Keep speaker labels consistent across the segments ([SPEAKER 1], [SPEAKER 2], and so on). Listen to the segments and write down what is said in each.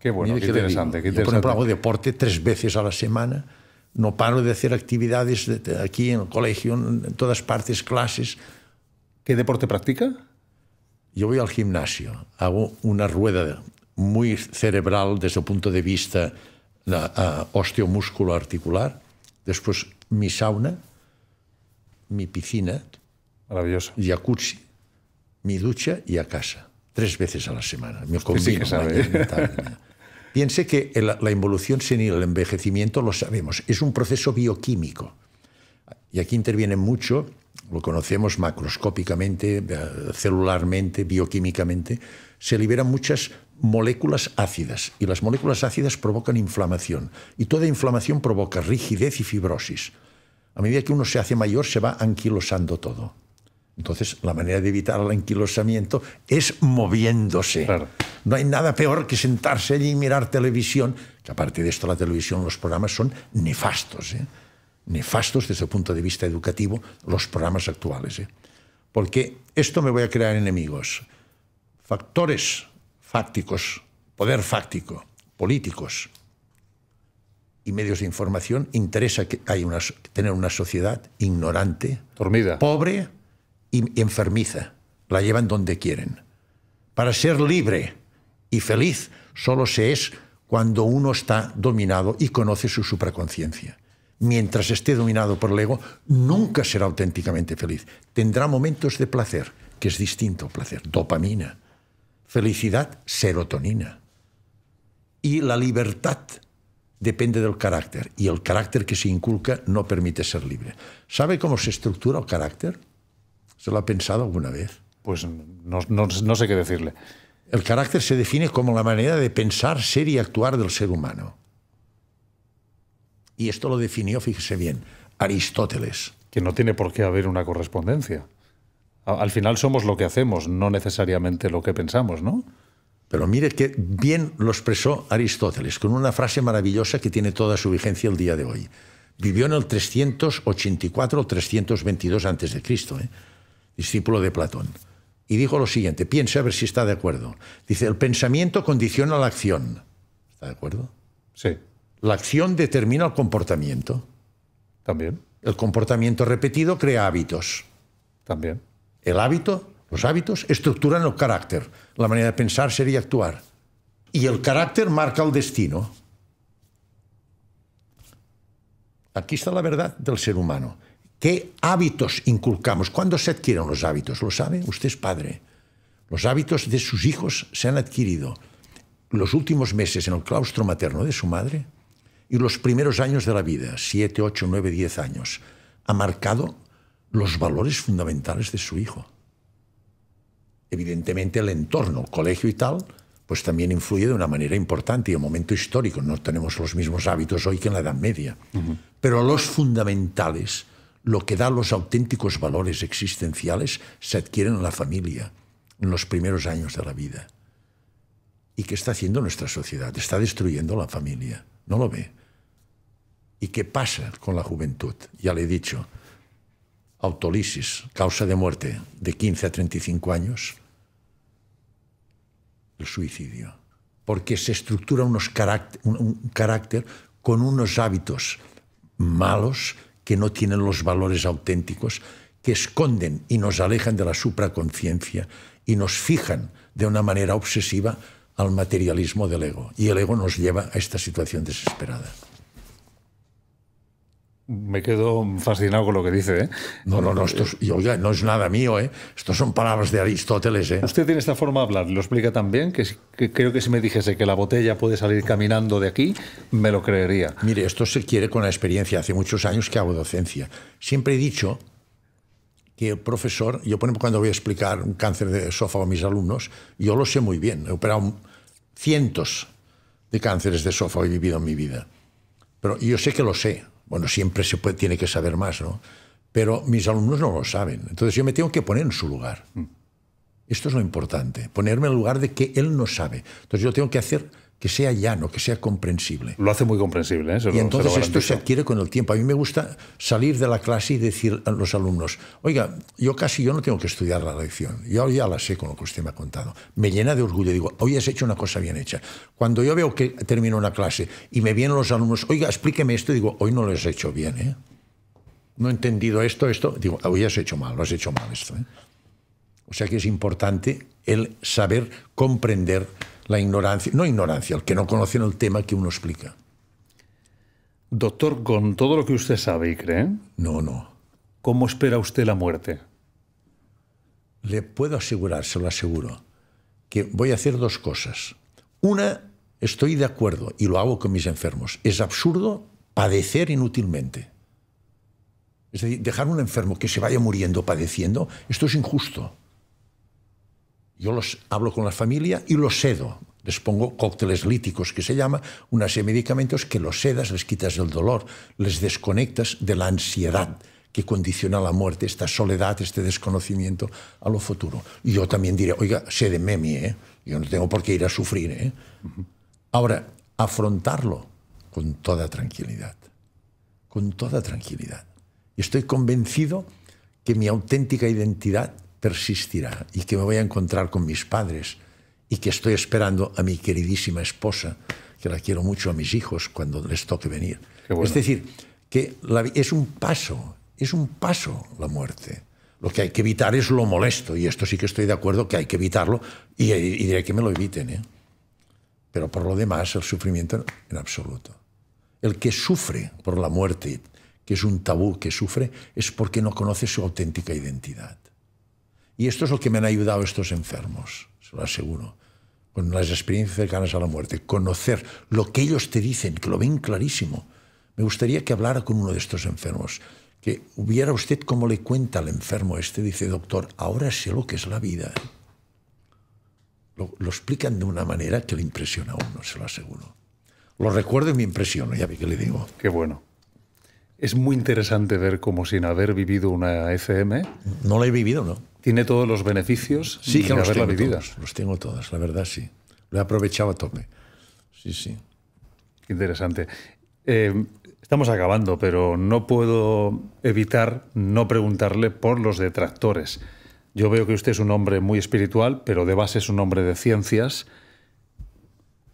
[SPEAKER 1] Qué bueno, qué, interesante, por ejemplo, hago deporte tres veces a la semana. No paro de hacer actividades aquí en el colegio, en todas partes, clases. ¿Qué deporte practica? Yo voy al gimnasio, hago una rueda muy cerebral desde el punto de vista ah, osteomúsculo articular. Después mi sauna, mi piscina, Maravilloso. jacuzzi, mi ducha y a casa. Tres veces a la semana. Me combino sí, que sabe. Piense que la involución senil, el envejecimiento, lo sabemos, es un proceso bioquímico. Y aquí interviene mucho, lo conocemos macroscópicamente, celularmente, bioquímicamente, se liberan muchas moléculas ácidas y las moléculas ácidas provocan inflamación y toda inflamación provoca rigidez y fibrosis. A medida que uno se hace mayor se va anquilosando todo. Entonces la manera de evitar el anquilosamiento es moviéndose. No hay nada peor que sentarse allí y mirar televisión, que aparte de esto la televisión, los programas son nefastos, ¿eh? nefastos desde el punto de vista educativo, los programas actuales. ¿eh? Porque esto me voy a crear enemigos. Factores fácticos, poder fáctico, políticos y medios de información, interesa que hay una, tener una sociedad ignorante, Dormida. pobre y enfermiza. La llevan donde quieren. Para ser libre, y feliz solo se es cuando uno está dominado y conoce su supraconciencia. Mientras esté dominado por el ego, nunca será auténticamente feliz. Tendrá momentos de placer, que es distinto al placer, dopamina, felicidad, serotonina. Y la libertad depende del carácter, y el carácter que se inculca no permite ser libre. ¿Sabe cómo se estructura el carácter? ¿Se lo ha pensado alguna vez? Pues no, no sé qué decirle. El carácter se define como la manera de pensar, ser y actuar del ser humano. Y esto lo definió, fíjese bien, Aristóteles. Que no tiene por qué haber una correspondencia. Al final somos lo que hacemos, no necesariamente lo que pensamos, ¿no? Pero mire que bien lo expresó Aristóteles con una frase maravillosa que tiene toda su vigencia el día de hoy. Vivió en el 384 o 322 a.C., discípulo de Platón y dijo lo siguiente, piense a ver si está de acuerdo. Dice, el pensamiento condiciona la acción. ¿Está de acuerdo? Sí. La acción determina el comportamiento. También. El comportamiento repetido crea hábitos. También. El hábito, los hábitos, estructuran el carácter, la manera de pensar, sería actuar. Y el carácter marca el destino. Aquí está la verdad del ser humano. ¿Qué hábitos inculcamos? ¿Cuándo se adquieren los hábitos? ¿Lo sabe? Usted es padre. Los hábitos de sus hijos se han adquirido los últimos meses en el claustro materno de su madre y los primeros años de la vida, siete, ocho, nueve, diez años. Ha marcado los valores fundamentales de su hijo. Evidentemente el entorno, el colegio y tal, pues también influye de una manera importante y el momento histórico. No tenemos los mismos hábitos hoy que en la Edad Media. Pero los fundamentales lo que da los auténticos valores existenciales se adquieren en la familia, en los primeros años de la vida. ¿Y qué está haciendo nuestra sociedad? Está destruyendo la familia. No lo ve. ¿Y qué pasa con la juventud? Ya le he dicho, autolisis, causa de muerte de 15 a 35 años, el suicidio. Porque se estructura un, un carácter con unos hábitos malos, que no tienen los valores auténticos, que esconden y nos alejan de la supraconciencia y nos fijan de una manera obsesiva al materialismo del ego. Y el ego nos lleva a esta situación desesperada.
[SPEAKER 2] Me quedo fascinado con lo que dice. ¿eh? No, no, no, esto no es nada mío, ¿eh? Estas son palabras de Aristóteles, ¿eh? Usted tiene esta forma de hablar, lo explica también, que, que, creo que si me dijese
[SPEAKER 1] que la botella puede salir caminando de aquí, me lo creería. Mire, esto se quiere con la experiencia. Hace muchos años que hago docencia. Siempre he dicho que el profesor, yo por ejemplo cuando voy a explicar un cáncer de esófago a mis alumnos, yo lo sé muy bien. He operado cientos de cánceres de esófago he vivido en mi vida. Pero yo sé que lo sé, bueno, siempre se tiene que saber más, ¿no? Pero mis alumnos no lo saben. Entonces yo me tengo que poner en su lugar. Mm. Esto es lo importante, ponerme en el lugar de que él no sabe. Entonces yo tengo que hacer que sea llano, que sea comprensible. Lo hace muy comprensible, ¿eh? y entonces esto se adquiere con el tiempo. A mí me gusta salir de la clase y decir a los alumnos, oiga, yo casi yo no tengo que estudiar la lección, yo ya la sé con lo que usted me ha contado. Me llena de orgullo, digo, hoy has hecho una cosa bien hecha. Cuando yo veo que termino una clase y me vienen los alumnos, oiga, explíqueme esto, digo, hoy no lo has hecho bien, ¿eh? No he entendido esto, esto, digo, hoy has hecho mal, lo has hecho mal esto. ¿eh?". O sea que es importante el saber comprender la ignorancia, no ignorancia, el que no conoce el tema que uno explica. Doctor, con todo lo que
[SPEAKER 2] usted sabe y cree. No, no. ¿Cómo espera usted la muerte?
[SPEAKER 1] Le puedo asegurar, se lo aseguro, que voy a hacer dos cosas. Una, estoy de acuerdo y lo hago con mis enfermos. Es absurdo padecer inútilmente. Es decir, dejar un enfermo que se vaya muriendo padeciendo, esto es injusto. Yo los hablo con la familia y los cedo. Les pongo cócteles líticos, que se llama, unas medicamentos que los sedas, les quitas el dolor, les desconectas de la ansiedad que condiciona la muerte, esta soledad, este desconocimiento a lo futuro. Y yo también diré, oiga, sé de memi, ¿eh? yo no tengo por qué ir a sufrir. ¿eh?". Ahora, afrontarlo con toda tranquilidad, con toda tranquilidad. Y estoy convencido que mi auténtica identidad persistirá y que me voy a encontrar con mis padres y que estoy esperando a mi queridísima esposa, que la quiero mucho, a mis hijos cuando les toque venir. Es decir, que es un paso, es un paso la muerte. Lo que hay que evitar es lo molesto, y esto sí que estoy de acuerdo que hay que evitarlo, y, y diré que me lo eviten. ¿eh? Pero por lo demás, el sufrimiento en absoluto. El que sufre por la muerte, que es un tabú que sufre, es porque no conoce su auténtica identidad. Y esto es lo que me han ayudado estos enfermos, se lo aseguro, con las experiencias cercanas a la muerte. Conocer lo que ellos te dicen, que lo ven clarísimo. Me gustaría que hablara con uno de estos enfermos, que hubiera usted cómo le cuenta al enfermo este, dice, doctor, ahora sé lo que es la vida. Lo, explican de una manera que le impresiona a uno, se lo aseguro. Lo recuerdo y me impresiona, ya vi que le digo.
[SPEAKER 2] Qué bueno. Es muy interesante ver cómo sin haber vivido una FM... No la he vivido, ¿no? tiene todos los beneficios sí, de haberla vivido.
[SPEAKER 1] los tengo todos, la verdad sí. Lo he aprovechado a tope. Sí, sí.
[SPEAKER 2] interesante. Eh, estamos acabando, pero no puedo evitar no preguntarle por los detractores. Yo veo que usted es un hombre muy espiritual, pero de base es un hombre de ciencias.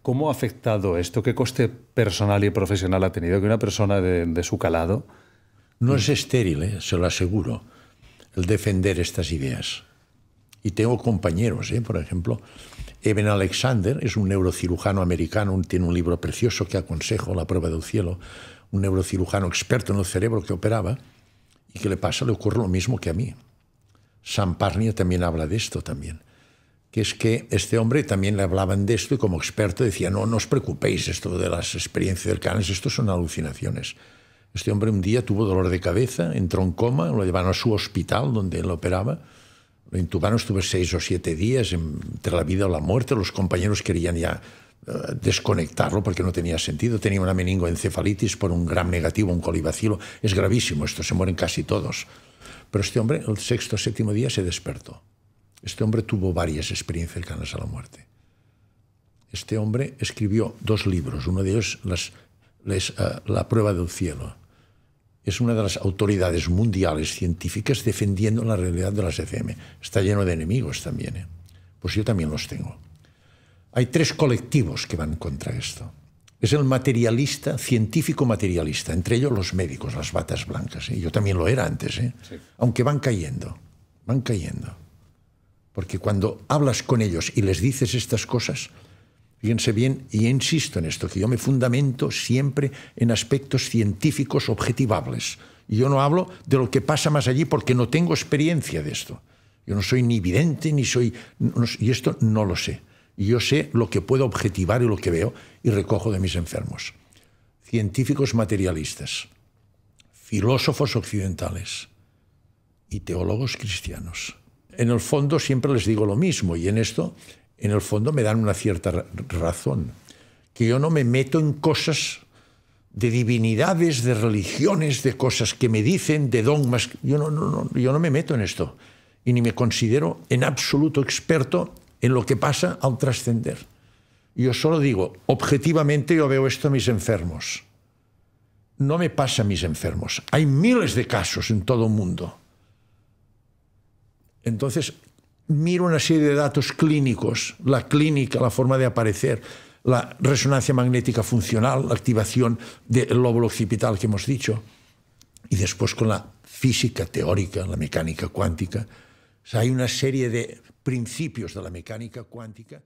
[SPEAKER 2] ¿Cómo ha afectado esto? ¿Qué coste personal y profesional ha tenido que una persona de, su calado?
[SPEAKER 1] No es estéril, ¿eh? se lo aseguro el defender estas ideas. Y tengo compañeros, ¿eh? por ejemplo, Eben Alexander es un neurocirujano americano, tiene un libro precioso que aconsejo, La prueba del cielo, un neurocirujano experto en el cerebro que operaba y que le pasa, le ocurre lo mismo que a mí. Sam Parnia también habla de esto también, que es que este hombre también le hablaban de esto y como experto decía, no, os preocupéis esto de las experiencias cercanas, esto son alucinaciones. Este hombre un día tuvo dolor de cabeza, entró en coma, lo llevaron a su hospital donde él operaba. Lo intubaron, estuve seis o siete días entre la vida o la muerte. Los compañeros querían ya eh, desconectarlo porque no tenía sentido. Tenía una meningoencefalitis por un gram negativo, un colibacilo. Es gravísimo esto, se mueren casi todos. Pero este hombre, el sexto o séptimo día, se despertó. Este hombre tuvo varias experiencias cercanas a la muerte. Este hombre escribió dos libros, uno de ellos, es eh, La prueba del cielo, es una de las autoridades mundiales científicas defendiendo la realidad de las ECM. Está lleno de enemigos también. ¿eh? Pues yo también los tengo. Hay tres colectivos que van contra esto. Es el materialista, científico materialista, entre ellos los médicos, las batas blancas. ¿eh? Yo también lo era antes, ¿eh? aunque van cayendo, van cayendo. Porque cuando hablas con ellos y les dices estas cosas, Fíjense bien, y insisto en esto, que yo me fundamento siempre en aspectos científicos objetivables. Y yo no hablo de lo que pasa más allí porque no tengo experiencia de esto. Yo no soy ni vidente, ni soy... y esto no lo sé. Yo sé lo que puedo objetivar y lo que veo y recojo de mis enfermos. Científicos materialistas, filósofos occidentales y teólogos cristianos. En el fondo siempre les digo lo mismo y en esto en el fondo me dan una cierta razón. Que yo no me meto en cosas de divinidades, de religiones, de cosas que me dicen, de dogmas. Yo no, no, yo no me meto en esto. Y ni me considero en absoluto experto en lo que pasa al trascender. Yo solo digo, objetivamente yo veo esto a mis enfermos. No me pasa a mis enfermos. Hay miles de casos en todo el mundo. Entonces, miro una serie de datos clínicos, la clínica, la forma de aparecer, la resonancia magnética funcional, la activación del lóbulo occipital que hemos dicho, y después con la física teórica, la mecánica cuántica. hay una serie de principios de la mecánica cuántica.